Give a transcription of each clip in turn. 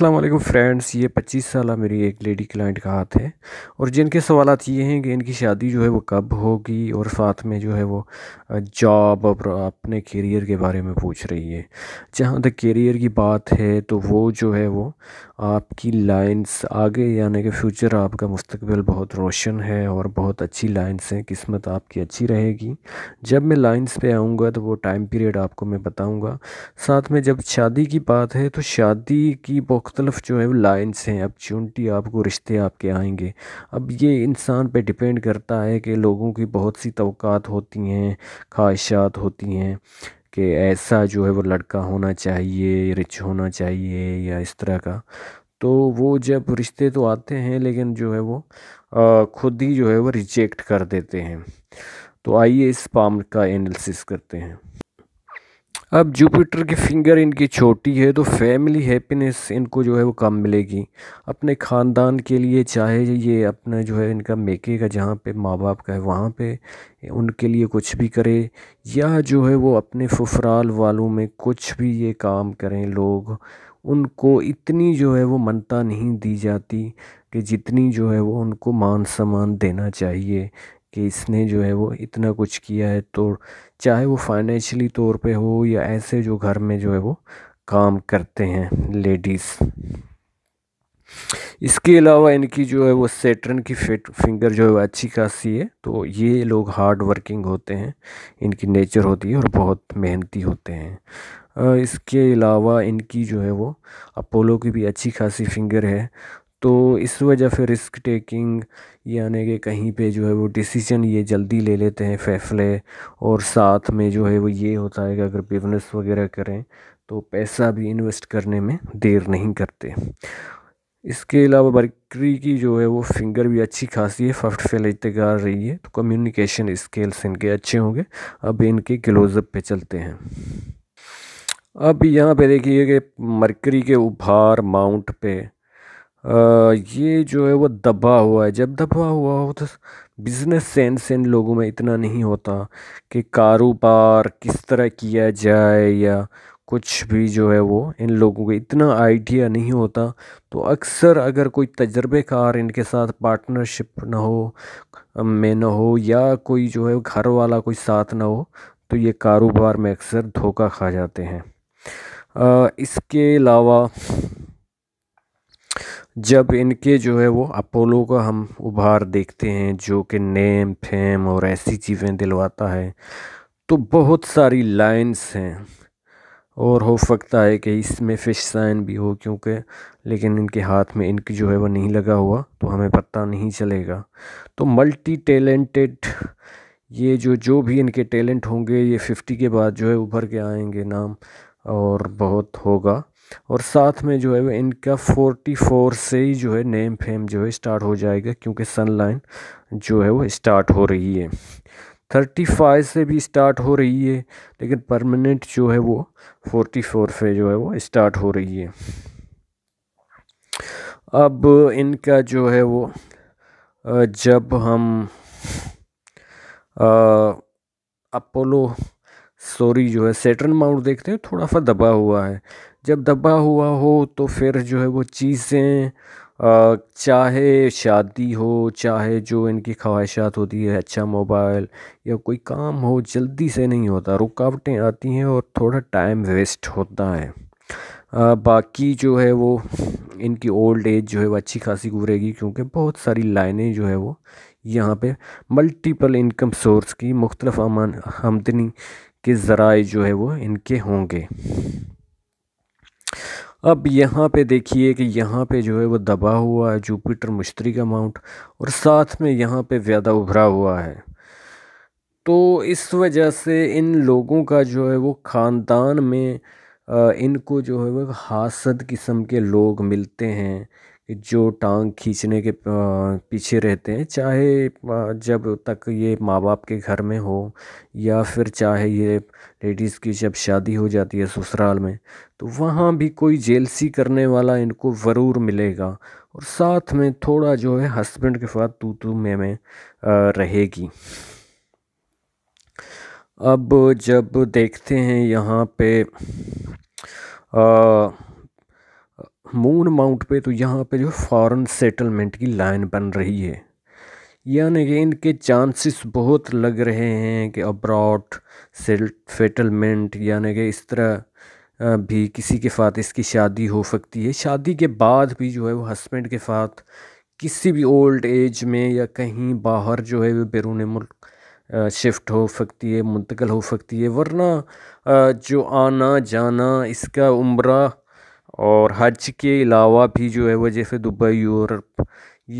السلام علیکم فرینڈز یہ پچیس سالہ میری ایک لیڈی کلائنٹ کا ہاتھ ہے اور جن کے سوالات یہ ہیں کہ ان کی شادی جو ہے وہ کب ہوگی اور ساتھ میں جو ہے وہ جاب اور اپنے کیریئر کے بارے میں پوچھ رہی ہے جہاں تک کیریئر کی بات ہے تو وہ جو ہے وہ آپ کی لائنز آگے یعنی کہ فیوچر آپ کا مستقبل بہت روشن ہے اور بہت اچھی لائنز ہیں قسمت آپ کی اچھی رہے گی جب میں لائنز پہ آؤں گا تو وہ ٹائم پیریڈ آپ کو میں بتاؤں گا ساتھ میں جب شادی کی بات ہے تو شادی کی بہت مختلف جو ہے لائنس ہیں اپچونٹی آپ کو رشتے آپ کے آئیں گے اب یہ انسان پہ ڈپینڈ کرتا ہے کہ لوگوں کی بہت سی توقعات ہوتی ہیں خواہشات ہوتی ہیں کہ ایسا جو ہے وہ لڑکا ہونا چاہیے رچ ہونا چاہیے یا اس طرح کا تو وہ جب رشتے تو آتے ہیں لیکن جو ہے وہ خود ہی جو ہے وہ ریجیکٹ کر دیتے ہیں تو آئیے اس پام کا انالسس کرتے ہیں اب جوپیٹر کی فنگر ان کی چھوٹی ہے تو فیملی ہیپینس ان کو جو ہے وہ کم ملے گی اپنے خاندان کے لیے چاہے یہ اپنا جو ہے ان کا میکے کا جہاں پہ ماں باپ کا ہے وہاں پہ ان کے لیے کچھ بھی کرے یا جو ہے وہ اپنے ففرال والوں میں کچھ بھی یہ کام کریں لوگ ان کو اتنی جو ہے وہ منتا نہیں دی جاتی کہ جتنی جو ہے وہ ان کو مان سمان دینا چاہیے کہ اس نے جو ہے وہ اتنا کچھ کیا ہے تو چاہے وہ فائنینشلی طور پہ ہو یا ایسے جو گھر میں جو ہے وہ کام کرتے ہیں لیڈیز اس کے علاوہ ان کی جو ہے وہ سیٹرن کی فٹ فنگر جو ہے وہ اچھی خاصی ہے تو یہ لوگ ہارڈ ورکنگ ہوتے ہیں ان کی نیچر ہوتی ہے اور بہت محنتی ہوتے ہیں اس کے علاوہ ان کی جو ہے وہ اپولو کی بھی اچھی خاصی فنگر ہے تو اس وجہ سے رسک ٹیکنگ یعنی کہ کہیں پہ جو ہے وہ ڈسیزن یہ جلدی لے لیتے ہیں فیصلے اور ساتھ میں جو ہے وہ یہ ہوتا ہے کہ اگر بزنس وغیرہ کریں تو پیسہ بھی انویسٹ کرنے میں دیر نہیں کرتے اس کے علاوہ برکری کی جو ہے وہ فنگر بھی اچھی خاصی ہے ففٹ فیل اتگار رہی ہے تو کمیونیکیشن اسکلس ان کے اچھے ہوں گے اب ان کے کلوز اپ پہ چلتے ہیں اب یہاں پہ دیکھیے کہ مرکری کے ابھار ماؤنٹ پہ یہ جو ہے وہ دبا ہوا ہے جب دبا ہوا ہو تو بزنس سینس ان لوگوں میں اتنا نہیں ہوتا کہ کاروبار کس طرح کیا جائے یا کچھ بھی جو ہے وہ ان لوگوں کو اتنا آئیڈیا نہیں ہوتا تو اکثر اگر کوئی تجربے کار ان کے ساتھ پارٹنرشپ نہ ہو میں نہ ہو یا کوئی جو ہے گھر والا کوئی ساتھ نہ ہو تو یہ کاروبار میں اکثر دھوکہ کھا جاتے ہیں اس کے علاوہ جب ان کے جو ہے وہ اپولو کا ہم ابھار دیکھتے ہیں جو کہ نیم پھیم اور ایسی چیزیں دلواتا ہے تو بہت ساری لائنس ہیں اور ہو سکتا ہے کہ اس میں فش سائن بھی ہو کیونکہ لیکن ان کے ہاتھ میں ان کی جو ہے وہ نہیں لگا ہوا تو ہمیں پتہ نہیں چلے گا تو ملٹی ٹیلنٹڈ یہ جو جو بھی ان کے ٹیلنٹ ہوں گے یہ ففٹی کے بعد جو ہے ابھر کے آئیں گے نام اور بہت ہوگا اور ساتھ میں جو ہے وہ ان کا فورٹی فور سے ہی جو ہے نیم فیم جو ہے اسٹارٹ ہو جائے گا کیونکہ سن لائن جو ہے وہ اسٹارٹ ہو رہی ہے تھرٹی فائیو سے بھی اسٹارٹ ہو رہی ہے لیکن پرماننٹ جو ہے وہ فورٹی فور سے جو ہے وہ اسٹارٹ ہو رہی ہے اب ان کا جو ہے وہ جب ہم اپولو سوری جو ہے سیٹرن ماؤنٹ دیکھتے ہیں تھوڑا سا دبا ہوا ہے جب دبا ہوا ہو تو پھر جو ہے وہ چیزیں چاہے شادی ہو چاہے جو ان کی خواہشات ہوتی ہے اچھا موبائل یا کوئی کام ہو جلدی سے نہیں ہوتا رکاوٹیں آتی ہیں اور تھوڑا ٹائم ویسٹ ہوتا ہے باقی جو ہے وہ ان کی اولڈ ایج جو ہے وہ اچھی خاصی گزرے گی کیونکہ بہت ساری لائنیں جو ہے وہ یہاں پہ ملٹیپل انکم سورس کی مختلف آمدنی کے ذرائع جو ہے وہ ان کے ہوں گے اب یہاں پہ دیکھیے کہ یہاں پہ جو ہے وہ دبا ہوا ہے جوپیٹر مشتری کا ماؤنٹ اور ساتھ میں یہاں پہ زیادہ ابھرا ہوا ہے تو اس وجہ سے ان لوگوں کا جو ہے وہ خاندان میں ان کو جو ہے وہ حاسد قسم کے لوگ ملتے ہیں جو ٹانگ کھینچنے کے پیچھے رہتے ہیں چاہے جب تک یہ ماں باپ کے گھر میں ہو یا پھر چاہے یہ لیڈیز کی جب شادی ہو جاتی ہے سسرال میں تو وہاں بھی کوئی جیلسی کرنے والا ان کو ضرور ملے گا اور ساتھ میں تھوڑا جو ہے ہسبینڈ کے ساتھ تو تو میں رہے گی اب جب دیکھتے ہیں یہاں پہ مون ماؤنٹ پہ تو یہاں پہ جو فارن سیٹلمنٹ کی لائن بن رہی ہے یعنی کہ ان کے چانسز بہت لگ رہے ہیں کہ ابراڈ سیٹلمنٹ یعنی کہ اس طرح بھی کسی کے ساتھ اس کی شادی ہو سکتی ہے شادی کے بعد بھی جو ہے وہ ہسبینڈ کے ساتھ کسی بھی اولڈ ایج میں یا کہیں باہر جو ہے وہ بیرون ملک شفٹ ہو سکتی ہے منتقل ہو سکتی ہے ورنہ جو آنا جانا اس کا عمرہ اور حج کے علاوہ بھی جو ہے وہ جیسے دبئی یورپ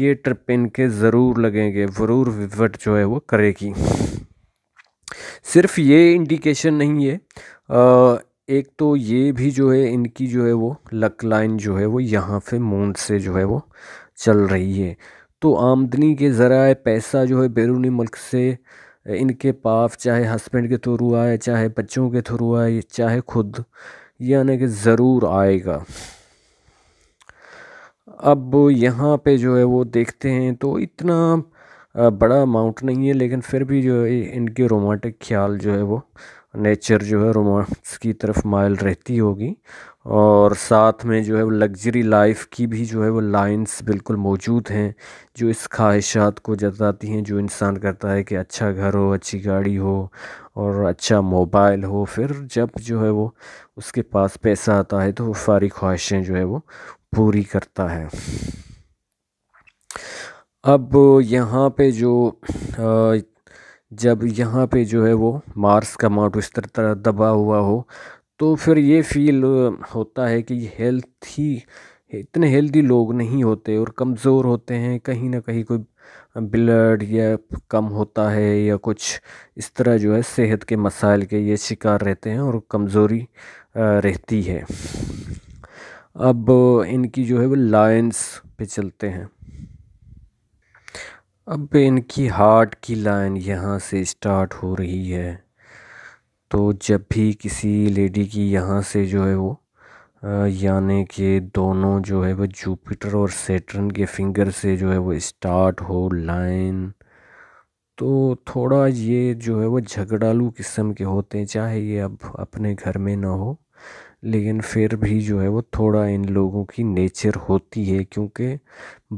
یہ ٹرپ ان کے ضرور لگیں گے ضرور وزٹ جو ہے وہ کرے گی صرف یہ انڈیکیشن نہیں ہے ایک تو یہ بھی جو ہے ان کی جو ہے وہ لک لائن جو ہے وہ یہاں سے مونڈ سے جو ہے وہ چل رہی ہے تو آمدنی کے ذرائع پیسہ جو ہے بیرونی ملک سے ان کے پاس چاہے ہسبینڈ کے تھرو آئے چاہے بچوں کے تھرو آئے چاہے خود یعنی کہ ضرور آئے گا اب یہاں پہ جو ہے وہ دیکھتے ہیں تو اتنا بڑا ماؤنٹ نہیں ہے لیکن پھر بھی جو ہے ان کے رومانٹک خیال جو ہے وہ نیچر جو ہے رومانٹس کی طرف مائل رہتی ہوگی اور ساتھ میں جو ہے وہ لگژری لائف کی بھی جو ہے وہ لائنس بالکل موجود ہیں جو اس خواہشات کو جتاتی ہیں جو انسان کرتا ہے کہ اچھا گھر ہو اچھی گاڑی ہو اور اچھا موبائل ہو پھر جب جو ہے وہ اس کے پاس پیسہ آتا ہے تو وہ ساری خواہشیں جو ہے وہ پوری کرتا ہے اب یہاں پہ جو جب یہاں پہ جو ہے وہ مارس کا ماؤٹ اس طرح طرح دبا ہوا ہو تو پھر یہ فیل ہوتا ہے کہ یہ ہیلتھی اتنے ہیلدی لوگ نہیں ہوتے اور کمزور ہوتے ہیں کہیں نہ کہیں کوئی بلڈ یا کم ہوتا ہے یا کچھ اس طرح جو ہے صحت کے مسائل کے یہ شکار رہتے ہیں اور کمزوری رہتی ہے اب ان کی جو ہے وہ لائنس پہ چلتے ہیں اب ان کی ہارٹ کی لائن یہاں سے اسٹارٹ ہو رہی ہے تو جب بھی کسی لیڈی کی یہاں سے جو ہے وہ یعنی کہ دونوں جو ہے وہ جوپیٹر اور سیٹرن کے فنگر سے جو ہے وہ اسٹارٹ ہو لائن تو تھوڑا یہ جو ہے وہ جھگڑالو قسم کے ہوتے ہیں چاہے یہ اب اپنے گھر میں نہ ہو لیکن پھر بھی جو ہے وہ تھوڑا ان لوگوں کی نیچر ہوتی ہے کیونکہ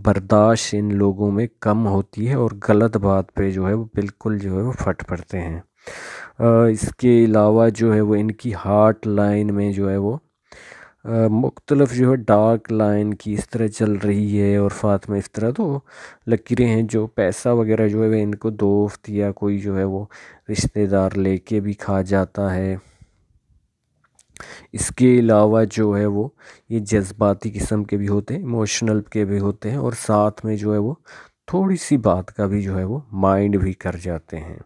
برداشت ان لوگوں میں کم ہوتی ہے اور غلط بات پہ جو ہے وہ بالکل جو ہے وہ پھٹ پڑتے ہیں اس کے علاوہ جو ہے وہ ان کی ہارٹ لائن میں جو ہے وہ مختلف جو ہے ڈارک لائن کی اس طرح چل رہی ہے اور فاطمہ اس طرح تو لکیریں ہیں جو پیسہ وغیرہ جو ہے وہ ان کو دوست یا کوئی جو ہے وہ رشتے دار لے کے بھی کھا جاتا ہے اس کے علاوہ جو ہے وہ یہ جذباتی قسم کے بھی ہوتے ہیں ایموشنل کے بھی ہوتے ہیں اور ساتھ میں جو ہے وہ تھوڑی سی بات کا بھی جو ہے وہ مائنڈ بھی کر جاتے ہیں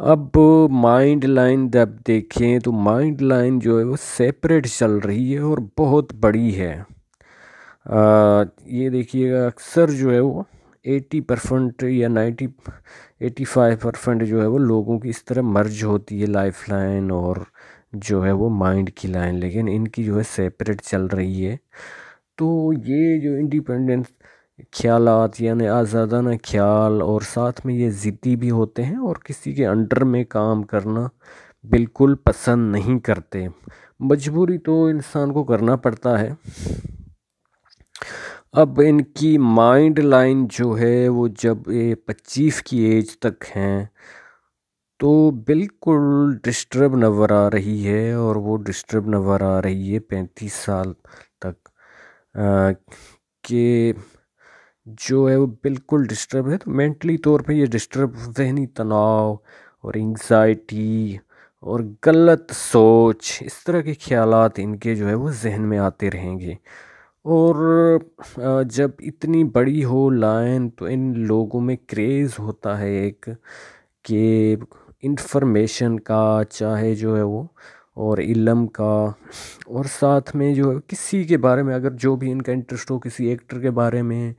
اب مائنڈ لائن جب دیکھیں تو مائنڈ لائن جو ہے وہ سیپریٹ چل رہی ہے اور بہت بڑی ہے یہ دیکھیے گا اکثر جو ہے وہ ایٹی پرسنٹ یا نائنٹی ایٹی فائیو پرسنٹ جو ہے وہ لوگوں کی اس طرح مرج ہوتی ہے لائف لائن اور جو ہے وہ مائنڈ کی لائن لیکن ان کی جو ہے سیپریٹ چل رہی ہے تو یہ جو انڈیپینڈنس خیالات یعنی آزادانہ خیال اور ساتھ میں یہ ضدی بھی ہوتے ہیں اور کسی کے انڈر میں کام کرنا بالکل پسند نہیں کرتے مجبوری تو انسان کو کرنا پڑتا ہے اب ان کی مائنڈ لائن جو ہے وہ جب یہ پچیس کی ایج تک ہیں تو بالکل ڈسٹرب نظر آ رہی ہے اور وہ ڈسٹرب نظر آ رہی ہے پینتیس سال تک کہ جو ہے وہ بالکل ڈسٹرب ہے تو مینٹلی طور پہ یہ ڈسٹرب ذہنی تناؤ اور انگزائٹی اور غلط سوچ اس طرح کے خیالات ان کے جو ہے وہ ذہن میں آتے رہیں گے اور جب اتنی بڑی ہو لائن تو ان لوگوں میں کریز ہوتا ہے ایک کہ انفارمیشن کا چاہے جو ہے وہ اور علم کا اور ساتھ میں جو ہے کسی کے بارے میں اگر جو بھی ان کا انٹرسٹ ہو کسی ایکٹر کے بارے میں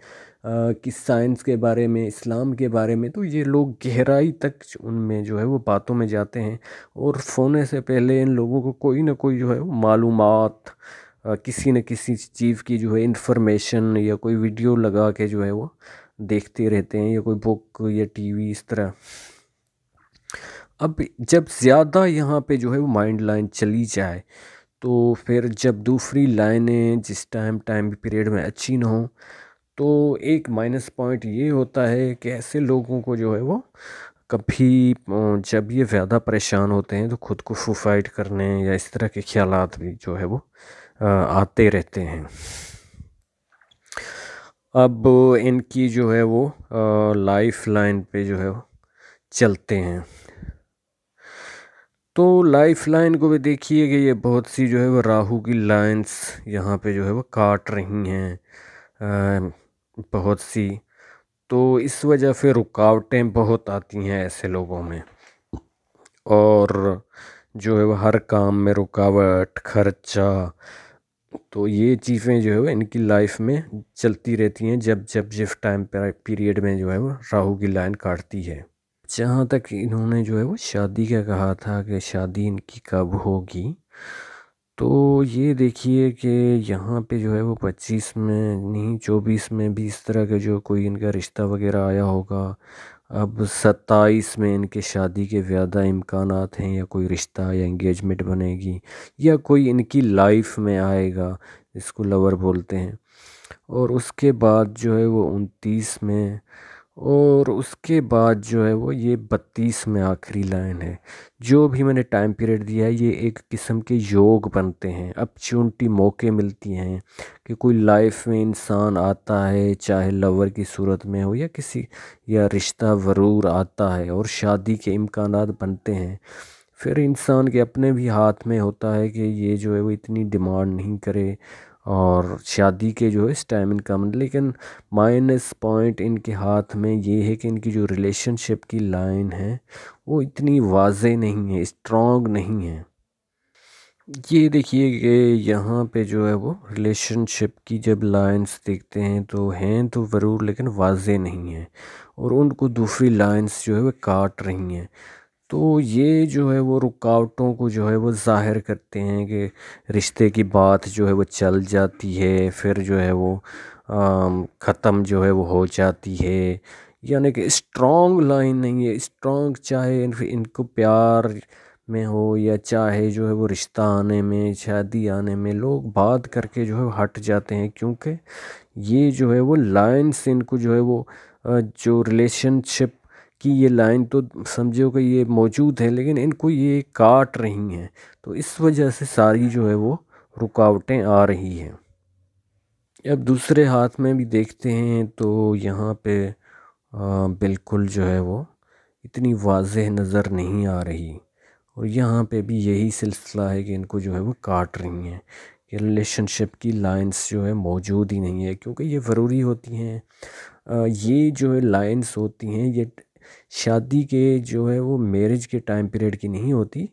سائنس کے بارے میں اسلام کے بارے میں تو یہ لوگ گہرائی تک ان میں جو ہے وہ باتوں میں جاتے ہیں اور سونے سے پہلے ان لوگوں کو کوئی نہ کوئی جو ہے معلومات کسی نہ کسی چیز کی جو ہے انفارمیشن یا کوئی ویڈیو لگا کے جو ہے وہ دیکھتے رہتے ہیں یا کوئی بک یا ٹی وی اس طرح اب جب زیادہ یہاں پہ جو ہے وہ مائنڈ لائن چلی جائے تو پھر جب دوسری لائنیں جس ٹائم ٹائم پیریڈ میں اچھی نہ ہوں تو ایک مائنس پوائنٹ یہ ہوتا ہے کہ ایسے لوگوں کو جو ہے وہ کبھی جب یہ زیادہ پریشان ہوتے ہیں تو خود کو فوفائٹ کرنے یا اس طرح کے خیالات بھی جو ہے وہ آتے رہتے ہیں اب ان کی جو ہے وہ لائف لائن پہ جو ہے وہ چلتے ہیں تو لائف لائن کو بھی دیکھیے کہ یہ بہت سی جو ہے وہ راہو کی لائنس یہاں پہ جو ہے وہ کاٹ رہی ہیں بہت سی تو اس وجہ سے رکاوٹیں بہت آتی ہیں ایسے لوگوں میں اور جو ہے وہ ہر کام میں رکاوٹ خرچہ تو یہ چیزیں جو ہے وہ ان کی لائف میں چلتی رہتی ہیں جب جب جس ٹائم پیریڈ میں جو ہے وہ راہو کی لائن کاٹتی ہے جہاں تک انہوں نے جو ہے وہ شادی کا کہا تھا کہ شادی ان کی کب ہوگی تو یہ دیکھیے کہ یہاں پہ جو ہے وہ پچیس میں نہیں چوبیس میں بھی اس طرح کا جو کوئی ان کا رشتہ وغیرہ آیا ہوگا اب ستائیس میں ان کے شادی کے زیادہ امکانات ہیں یا کوئی رشتہ یا انگیجمنٹ بنے گی یا کوئی ان کی لائف میں آئے گا اس کو لور بولتے ہیں اور اس کے بعد جو ہے وہ انتیس میں اور اس کے بعد جو ہے وہ یہ بتیس میں آخری لائن ہے جو بھی میں نے ٹائم پیریڈ دیا ہے یہ ایک قسم کے یوگ بنتے ہیں اپچونٹی موقعے ملتی ہیں کہ کوئی لائف میں انسان آتا ہے چاہے لور کی صورت میں ہو یا کسی یا رشتہ ورور آتا ہے اور شادی کے امکانات بنتے ہیں پھر انسان کے اپنے بھی ہاتھ میں ہوتا ہے کہ یہ جو ہے وہ اتنی ڈیمانڈ نہیں کرے اور شادی کے جو ہے ٹائم کا مطلب، لیکن مائنس پوائنٹ ان کے ہاتھ میں یہ ہے کہ ان کی جو ریلیشن شپ کی لائن ہے وہ اتنی واضح نہیں ہے اسٹرانگ نہیں ہے یہ دیکھیے کہ یہاں پہ جو ہے وہ ریلیشن شپ کی جب لائنز دیکھتے ہیں تو ہیں تو ضرور لیکن واضح نہیں ہیں اور ان کو دوسری لائنز جو ہے وہ کاٹ رہی ہیں تو یہ جو ہے وہ رکاوٹوں کو جو ہے وہ ظاہر کرتے ہیں کہ رشتے کی بات جو ہے وہ چل جاتی ہے پھر جو ہے وہ ختم جو ہے وہ ہو جاتی ہے یعنی کہ اسٹرانگ لائن نہیں ہے اسٹرانگ چاہے ان کو پیار میں ہو یا چاہے جو ہے وہ رشتہ آنے میں شادی آنے میں لوگ بات کر کے جو ہے ہٹ جاتے ہیں کیونکہ یہ جو ہے وہ لائنس ان کو جو ہے وہ جو ریلیشن شپ کہ یہ لائن تو سمجھو کہ یہ موجود ہے لیکن ان کو یہ کاٹ رہی ہیں تو اس وجہ سے ساری جو ہے وہ رکاوٹیں آ رہی ہیں اب دوسرے ہاتھ میں بھی دیکھتے ہیں تو یہاں پہ بالکل جو ہے وہ اتنی واضح نظر نہیں آ رہی اور یہاں پہ بھی یہی سلسلہ ہے کہ ان کو جو ہے وہ کاٹ رہی ہیں کہ ریلیشن شپ کی لائنس جو ہے موجود ہی نہیں ہے کیونکہ یہ ضروری ہوتی ہیں یہ جو ہے لائنس ہوتی ہیں یہ شادی کے جو ہے وہ میرج کے ٹائم پیریڈ کی نہیں ہوتی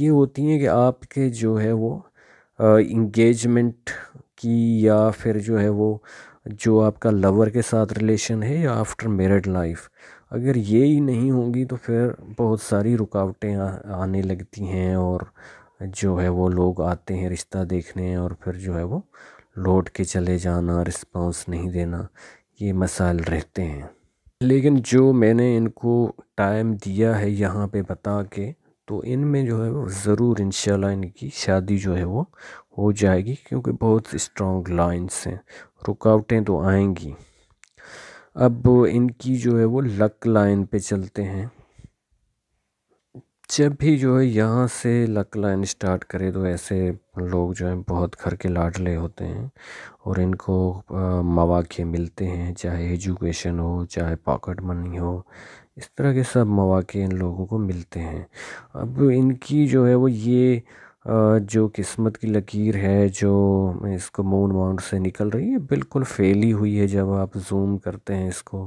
یہ ہوتی ہیں کہ آپ کے جو ہے وہ انگیجمنٹ کی یا پھر جو ہے وہ جو آپ کا لور کے ساتھ ریلیشن ہے یا آفٹر میریڈ لائف اگر یہ ہی نہیں ہوں گی تو پھر بہت ساری رکاوٹیں آنے لگتی ہیں اور جو ہے وہ لوگ آتے ہیں رشتہ دیکھنے اور پھر جو ہے وہ لوٹ کے چلے جانا رسپانس نہیں دینا یہ مسائل رہتے ہیں لیکن جو میں نے ان کو ٹائم دیا ہے یہاں پہ بتا کے تو ان میں جو ہے وہ ضرور انشاءاللہ اللہ ان کی شادی جو ہے وہ ہو جائے گی کیونکہ بہت اسٹرانگ لائنس ہیں رکاوٹیں تو آئیں گی اب ان کی جو ہے وہ لک لائن پہ چلتے ہیں جب بھی جو ہے یہاں سے لک لائن اسٹارٹ کرے تو ایسے لوگ جو ہیں بہت گھر کے لاڈلے ہوتے ہیں اور ان کو مواقع ملتے ہیں چاہے ایجوکیشن ہو چاہے پاکٹ منی ہو اس طرح کے سب مواقع ان لوگوں کو ملتے ہیں اب ان کی جو ہے وہ یہ جو قسمت کی لکیر ہے جو اس کو مون ماؤنٹ سے نکل رہی ہے بالکل فیلی ہوئی ہے جب آپ زوم کرتے ہیں اس کو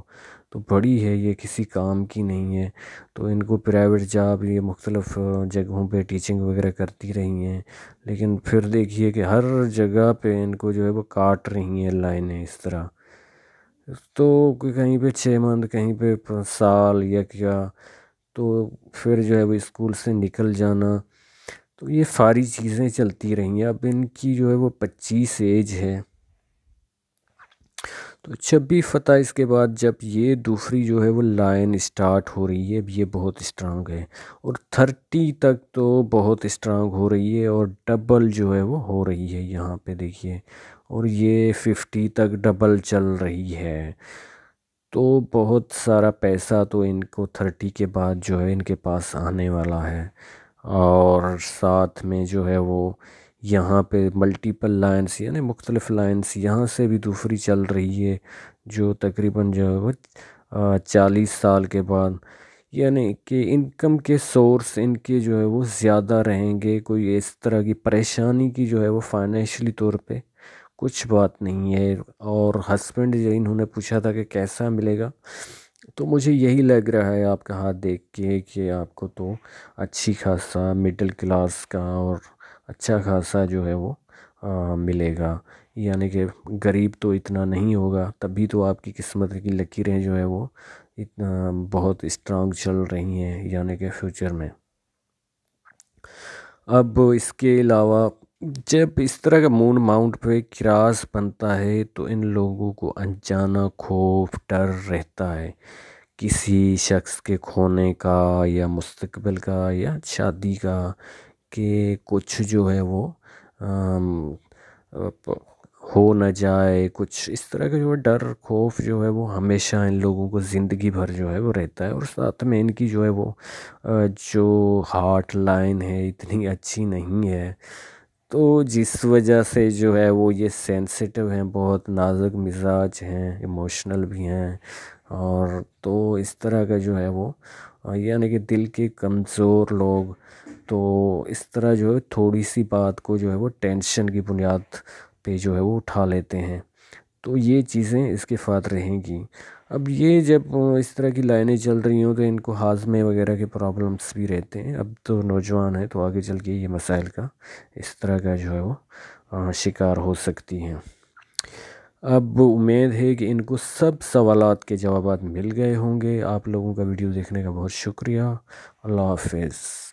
تو بڑی ہے یہ کسی کام کی نہیں ہے تو ان کو پرائیویٹ جاب یہ مختلف جگہوں پہ ٹیچنگ وغیرہ کرتی رہی ہیں لیکن پھر دیکھیے کہ ہر جگہ پہ ان کو جو ہے وہ کاٹ رہی ہیں لائنیں اس طرح تو کہیں پہ چھ منتھ کہیں پہ سال یا کیا تو پھر جو ہے وہ اسکول سے نکل جانا تو یہ ساری چیزیں چلتی رہی ہیں اب ان کی جو ہے وہ پچیس ایج ہے تو چھبی فتح اس کے بعد جب یہ دوسری جو ہے وہ لائن اسٹارٹ ہو رہی ہے اب یہ بہت اسٹرانگ ہے اور تھرٹی تک تو بہت اسٹرانگ ہو رہی ہے اور ڈبل جو ہے وہ ہو رہی ہے یہاں پہ دیکھیے اور یہ ففٹی تک ڈبل چل رہی ہے تو بہت سارا پیسہ تو ان کو تھرٹی کے بعد جو ہے ان کے پاس آنے والا ہے اور ساتھ میں جو ہے وہ یہاں پہ ملٹیپل لائنس یعنی مختلف لائنس یہاں سے بھی دوسری چل رہی ہے جو تقریباً جو ہے وہ چالیس سال کے بعد یعنی کہ انکم کے سورس ان کے جو ہے وہ زیادہ رہیں گے کوئی اس طرح کی پریشانی کی جو ہے وہ فائنینشلی طور پہ کچھ بات نہیں ہے اور ہسبینڈ جو انہوں نے پوچھا تھا کہ کیسا ملے گا تو مجھے یہی لگ رہا ہے آپ کا ہاتھ دیکھ کے کہ آپ کو تو اچھی خاصا مڈل کلاس کا اور اچھا خاصا جو ہے وہ ملے گا یعنی کہ غریب تو اتنا نہیں ہوگا تبھی تو آپ کی قسمت کی لکیریں جو ہے وہ اتنا بہت اسٹرانگ چل رہی ہیں یعنی کہ فیوچر میں اب اس کے علاوہ جب اس طرح کا مون ماؤنٹ پہ کراس بنتا ہے تو ان لوگوں کو انجانا خوف ڈر رہتا ہے کسی شخص کے کھونے کا یا مستقبل کا یا شادی کا کہ کچھ جو ہے وہ ہو نہ جائے کچھ اس طرح کا جو ڈر خوف جو ہے وہ ہمیشہ ان لوگوں کو زندگی بھر جو ہے وہ رہتا ہے اور ساتھ میں ان کی جو ہے وہ جو ہارٹ لائن ہے اتنی اچھی نہیں ہے تو جس وجہ سے جو ہے وہ یہ سینسٹیو ہیں بہت نازک مزاج ہیں ایموشنل بھی ہیں اور تو اس طرح کا جو ہے وہ یعنی کہ دل کے کمزور لوگ تو اس طرح جو ہے تھوڑی سی بات کو جو ہے وہ ٹینشن کی بنیاد پہ جو ہے وہ اٹھا لیتے ہیں تو یہ چیزیں اس کے فات رہیں گی اب یہ جب اس طرح کی لائنیں چل رہی ہوں تو ان کو ہاضمے وغیرہ کے پرابلمس بھی رہتے ہیں اب تو نوجوان ہے تو آگے چل کے یہ مسائل کا اس طرح کا جو ہے وہ شکار ہو سکتی ہیں اب امید ہے کہ ان کو سب سوالات کے جوابات مل گئے ہوں گے آپ لوگوں کا ویڈیو دیکھنے کا بہت شکریہ اللہ حافظ